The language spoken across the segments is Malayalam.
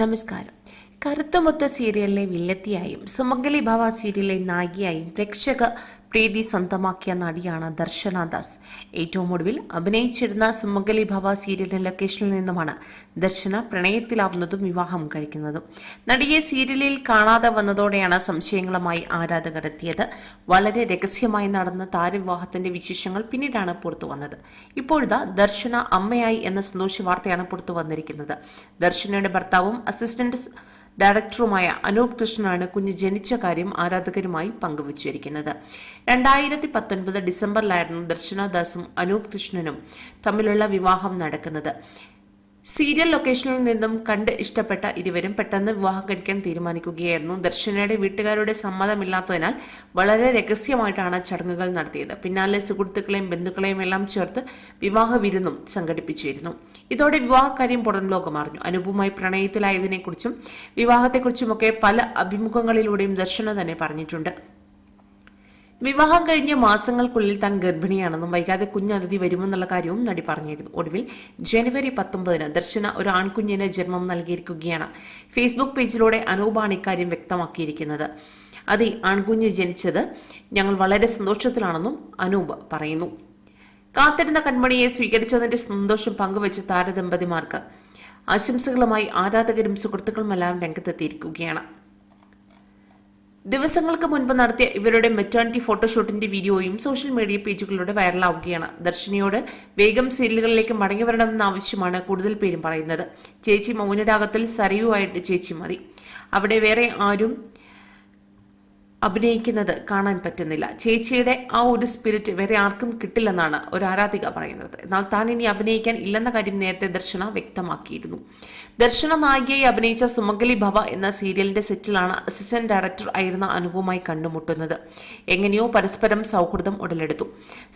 നമസ്കാരം കറുത്തമൊത്ത സീരിയലിലെ വില്ലത്തിയായും സുമംഗലി ഭവ സീരിയലിലെ നായികയായും പ്രേക്ഷക പ്രീതി സ്വന്തമാക്കിയ നടിയാണ് ദർശന ദാസ് ഏറ്റവും ഒടുവിൽ അഭിനയിച്ചിരുന്ന സുമംഗലി ഭവ സീരിയലിലെ ലൊക്കേഷനിൽ നിന്നുമാണ് ദർശന പ്രണയത്തിലാവുന്നതും വിവാഹം കഴിക്കുന്നതും നടിയെ സീരിയലിൽ കാണാതെ വന്നതോടെയാണ് സംശയങ്ങളുമായി ആരാധകർ എത്തിയത് വളരെ രഹസ്യമായി നടന്ന താരവിവാഹത്തിന്റെ വിശേഷങ്ങൾ പിന്നീടാണ് പുറത്തു വന്നത് ഇപ്പോഴിതാ ദർശന അമ്മയായി എന്ന സന്തോഷ വാർത്തയാണ് പുറത്തു വന്നിരിക്കുന്നത് ദർശനയുടെ ഭർത്താവും അസിസ്റ്റന്റ് ഡയറക്ടറുമായ അനൂപ് കൃഷ്ണനാണ് കുഞ്ഞ് ജനിച്ച കാര്യം ആരാധകരുമായി പങ്കുവച്ചിരിക്കുന്നത് രണ്ടായിരത്തി പത്തൊൻപത് ഡിസംബറിലായിരുന്നു ദർശനദാസും അനൂപ് കൃഷ്ണനും തമ്മിലുള്ള വിവാഹം നടക്കുന്നത് സീരിയൽ ലൊക്കേഷനിൽ നിന്നും കണ്ട് ഇഷ്ടപ്പെട്ട ഇരുവരും പെട്ടെന്ന് വിവാഹം കഴിക്കാൻ തീരുമാനിക്കുകയായിരുന്നു ദർശനയുടെ വീട്ടുകാരുടെ സമ്മതമില്ലാത്തതിനാൽ വളരെ രഹസ്യമായിട്ടാണ് ചടങ്ങുകൾ നടത്തിയത് പിന്നാലെ സുഹൃത്തുക്കളെയും ബന്ധുക്കളെയും എല്ലാം ചേർത്ത് വിവാഹ വിരുന്നും സംഘടിപ്പിച്ചിരുന്നു ഇതോടെ വിവാഹകാര്യം പുറം ലോകമറിഞ്ഞു അനുപുമായി പ്രണയത്തിലായതിനെക്കുറിച്ചും വിവാഹത്തെക്കുറിച്ചുമൊക്കെ പല അഭിമുഖങ്ങളിലൂടെയും ദർശന തന്നെ പറഞ്ഞിട്ടുണ്ട് വിവാഹം കഴിഞ്ഞ മാസങ്ങൾക്കുള്ളിൽ താൻ ഗർഭിണിയാണെന്നും വൈകാതെ കുഞ്ഞതിഥി വരുമെന്നുള്ള കാര്യവും നടി പറഞ്ഞിരുന്നു ഒടുവിൽ ജനുവരി പത്തൊമ്പതിന് ദർശന ഒരു ആൺകുഞ്ഞിന് ജന്മം നൽകിയിരിക്കുകയാണ് ഫേസ്ബുക്ക് പേജിലൂടെ അനൂപാണ് ഇക്കാര്യം വ്യക്തമാക്കിയിരിക്കുന്നത് അതെ ആൺകുഞ്ഞ് ജനിച്ചത് ഞങ്ങൾ വളരെ സന്തോഷത്തിലാണെന്നും അനൂപ് പറയുന്നു കാത്തിരുന്ന കൺമണിയെ സ്വീകരിച്ചതിന്റെ സന്തോഷം പങ്കുവച്ച താരദമ്പതിമാർക്ക് ആശംസകളുമായി ആരാധകരും സുഹൃത്തുക്കളുമെല്ലാം രംഗത്തെത്തിയിരിക്കുകയാണ് ദിവസങ്ങൾക്ക് മുൻപ് നടത്തിയ ഇവരുടെ മെറ്റേണിറ്റി ഫോട്ടോഷൂട്ടിന്റെ വീഡിയോയും സോഷ്യൽ മീഡിയ പേജുകളിലൂടെ വൈറലാവുകയാണ് ദർശനിയോട് വേഗം സീരിയലുകളിലേക്ക് മടങ്ങി വരണമെന്ന ആവശ്യമാണ് കൂടുതൽ പേരും പറയുന്നത് ചേച്ചി മൗനരാഗത്തിൽ സരയുമായിട്ട് ചേച്ചി മതി അവിടെ വേറെ ആരും അഭിനയിക്കുന്നത് കാണാൻ പറ്റുന്നില്ല ചേച്ചിയുടെ ആ ഒരു സ്പിരിറ്റ് വേറെ ആർക്കും കിട്ടില്ലെന്നാണ് ഒരു ആരാധിക പറയുന്നത് എന്നാൽ താൻ ഇനി അഭിനയിക്കാൻ ഇല്ലെന്ന കാര്യം നേരത്തെ ദർശന വ്യക്തമാക്കിയിരുന്നു ദർശന നായികയെ അഭിനയിച്ച സുമംഗലി ഭവ എന്ന സീരിയലിന്റെ സെറ്റിലാണ് അസിസ്റ്റന്റ് ഡയറക്ടർ ആയിരുന്ന അനുഭവമായി കണ്ടുമുട്ടുന്നത് എങ്ങനെയോ പരസ്പരം സൗഹൃദം ഉടലെടുത്തു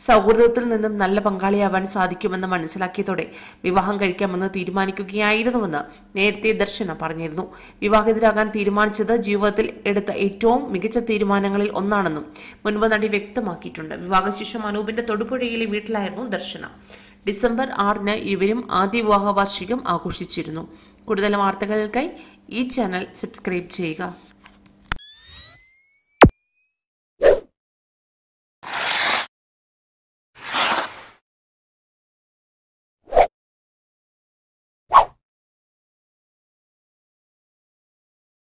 സൗഹൃദത്തിൽ നിന്നും നല്ല പങ്കാളിയാവാൻ സാധിക്കുമെന്ന് മനസ്സിലാക്കിയതോടെ വിവാഹം കഴിക്കാമെന്ന് തീരുമാനിക്കുകയായിരുന്നുവെന്ന് നേരത്തെ ദർശന പറഞ്ഞിരുന്നു വിവാഹിതരാകാൻ തീരുമാനിച്ചത് ജീവിതത്തിൽ എടുത്ത ഏറ്റവും മികച്ച തീരുമാനങ്ങളിൽ ഒന്നാണെന്നും മുൻപ് നടി വ്യക്തമാക്കിയിട്ടുണ്ട് വിവാഹശേഷം അനൂപിന്റെ തൊടുപുഴയിലെ വീട്ടിലായിരുന്നു ദർശനം ഡിസംബർ ആറിന് ഇവരും ആദ്യ വിവാഹ വാർഷികം ആഘോഷിച്ചിരുന്നു കൂടുതൽ വാർത്തകൾക്കായി ഈ ചാനൽ സബ്സ്ക്രൈബ് ചെയ്യുക